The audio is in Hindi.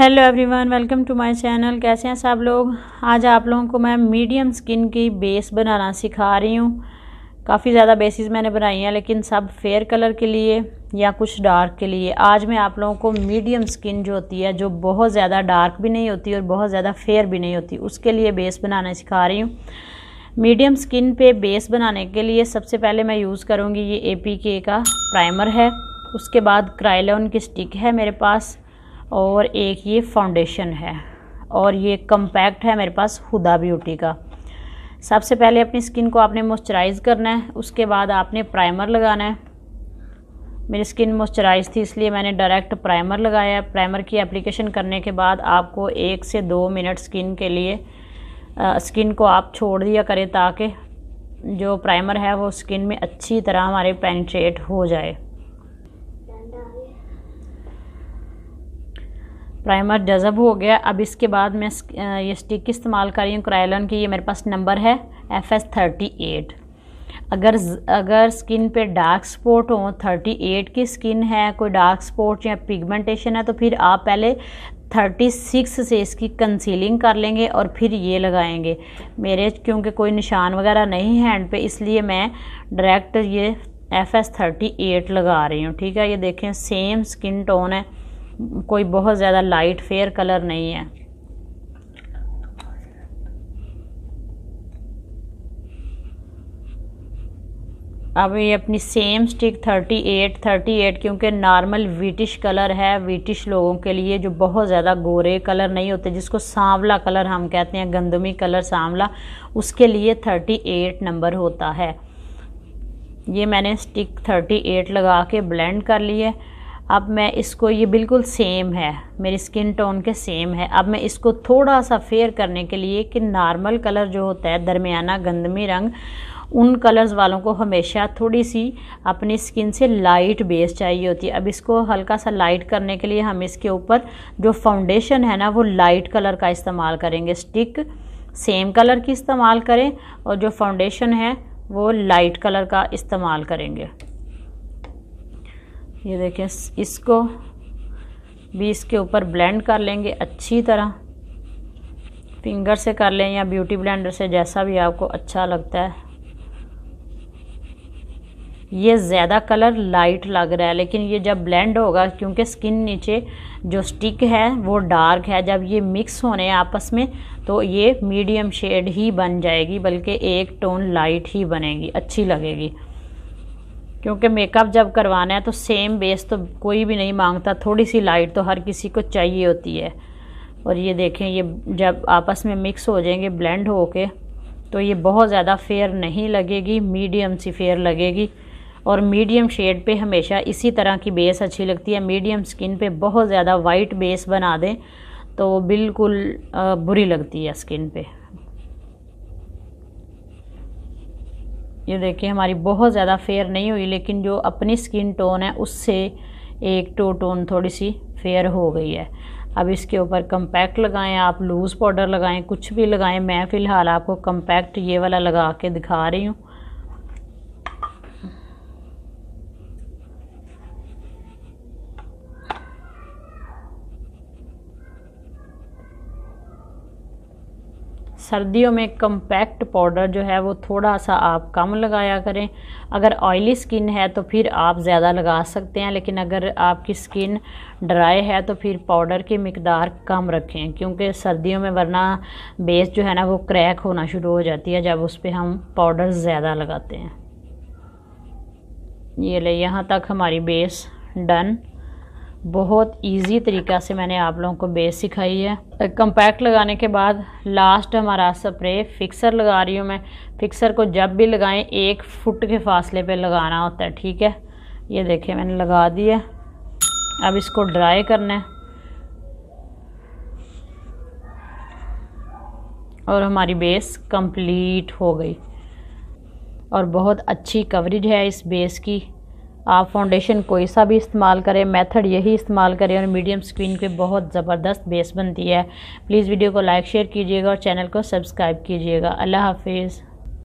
hello everyone welcome to my channel कैसे हैं सब लोग आज आप लोगों को मैं मीडियम स्किन की बेस बनाना सिखा रही हूँ काफ़ी ज़्यादा बेसिस मैंने बनाई हैं लेकिन सब फेयर कलर के लिए या कुछ डार्क के लिए आज मैं आप लोगों को मीडियम स्किन जो होती है जो बहुत ज़्यादा डार्क भी नहीं होती और बहुत ज़्यादा फेयर भी नहीं होती उसके लिए बेस बनाना सिखा रही हूँ मीडियम स्किन पर बेस बनाने के लिए सबसे पहले मैं यूज़ करूँगी ये ए का प्राइमर है उसके बाद क्राइलॉन की स्टिक है मेरे पास और एक ये फाउंडेशन है और ये कम्पैक्ट है मेरे पास हुदा ब्यूटी का सबसे पहले अपनी स्किन को आपने मॉइस्चराइज़ करना है उसके बाद आपने प्राइमर लगाना है मेरी स्किन मॉइस्चराइज थी इसलिए मैंने डायरेक्ट प्राइमर लगाया प्राइमर की एप्लीकेशन करने के बाद आपको एक से दो मिनट स्किन के लिए आ, स्किन को आप छोड़ दिया करें ताकि जो प्राइमर है वो स्किन में अच्छी तरह हमारे पेनिट्रेट हो जाए प्राइमर जज़ब हो गया अब इसके बाद मैं ये स्टिक इस्तेमाल कर रही हूँ क्रायलन की ये मेरे पास नंबर है एफ एस थर्टी एट अगर अगर स्किन पे डार्क स्पॉट हो 38 की स्किन है कोई डार्क स्पॉट या पिगमेंटेशन है तो फिर आप पहले 36 से इसकी कंसीलिंग कर लेंगे और फिर ये लगाएंगे मेरे क्योंकि कोई निशान वगैरह नहीं है हैंड पे इसलिए मैं डायरेक्ट ये एफ एस थर्टी एट लगा रही हूँ ठीक है ये देखें सेम स्किन टोन है कोई बहुत ज़्यादा लाइट फेयर कलर नहीं है अब ये अपनी सेम स्टिक 38 38 क्योंकि नॉर्मल वीटिश कलर है वीटिश लोगों के लिए जो बहुत ज़्यादा गोरे कलर नहीं होते जिसको सांवला कलर हम कहते हैं गंदमी कलर सांवला उसके लिए 38 नंबर होता है ये मैंने स्टिक 38 लगा के ब्लेंड कर लिए अब मैं इसको ये बिल्कुल सेम है मेरी स्किन टोन के सेम है अब मैं इसको थोड़ा सा फेयर करने के लिए कि नॉर्मल कलर जो होता है दरमियाना गंदमी रंग उन कलर्स वालों को हमेशा थोड़ी सी अपनी स्किन से लाइट बेस चाहिए होती है अब इसको हल्का सा लाइट करने के लिए हम इसके ऊपर जो फाउंडेशन है ना वो लाइट कलर का इस्तेमाल करेंगे स्टिक सेम कलर की इस्तेमाल करें और जो फाउंडेशन है वो लाइट कलर का इस्तेमाल करेंगे ये देखें इसको भी इसके ऊपर ब्लेंड कर लेंगे अच्छी तरह फिंगर से कर लें या ब्यूटी ब्लेंडर से जैसा भी आपको अच्छा लगता है ये ज़्यादा कलर लाइट लग रहा है लेकिन ये जब ब्लेंड होगा क्योंकि स्किन नीचे जो स्टिक है वो डार्क है जब ये मिक्स होने हैं आपस में तो ये मीडियम शेड ही बन जाएगी बल्कि एक टोन लाइट ही बनेगी अच्छी लगेगी क्योंकि मेकअप जब करवाना है तो सेम बेस तो कोई भी नहीं मांगता थोड़ी सी लाइट तो हर किसी को चाहिए होती है और ये देखें ये जब आपस में मिक्स हो जाएंगे ब्लेंड हो के तो ये बहुत ज़्यादा फेयर नहीं लगेगी मीडियम सी फेयर लगेगी और मीडियम शेड पे हमेशा इसी तरह की बेस अच्छी लगती है मीडियम स्किन पे बहुत ज़्यादा वाइट बेस बना दें तो बिल्कुल बुरी लगती है स्किन पे ये देखिए हमारी बहुत ज़्यादा फेयर नहीं हुई लेकिन जो अपनी स्किन टोन है उससे एक टो तो टोन थोड़ी सी फेयर हो गई है अब इसके ऊपर कम्पैक्ट लगाएं आप लूज़ पाउडर लगाएं कुछ भी लगाएं मैं फ़िलहाल आपको कम्पैक्ट ये वाला लगा के दिखा रही हूँ सर्दियों में कम्पैक्ट पाउडर जो है वो थोड़ा सा आप कम लगाया करें अगर ऑयली स्किन है तो फिर आप ज़्यादा लगा सकते हैं लेकिन अगर आपकी स्किन ड्राई है तो फिर पाउडर की मकदार कम रखें क्योंकि सर्दियों में वरना बेस जो है ना वो क्रैक होना शुरू हो जाती है जब उस पर हम पाउडर ज़्यादा लगाते हैं ये ले यहाँ तक हमारी बेस डन बहुत इजी तरीक़ा से मैंने आप लोगों को बेस सिखाई है कंपैक्ट लगाने के बाद लास्ट हमारा स्प्रे फिक्सर लगा रही हूँ मैं फिक्सर को जब भी लगाएं एक फुट के फासले पे लगाना होता है ठीक है ये देखिए मैंने लगा दिया अब इसको ड्राई करना है और हमारी बेस कंप्लीट हो गई और बहुत अच्छी कवरेज है इस बेस की आप फाउंडेशन कोई सा भी इस्तेमाल करें मेथड यही इस्तेमाल करें और मीडियम स्क्रीन पे बहुत ज़बरदस्त बेस बनती है प्लीज़ वीडियो को लाइक शेयर कीजिएगा और चैनल को सब्सक्राइब कीजिएगा अल्लाह हाफिज़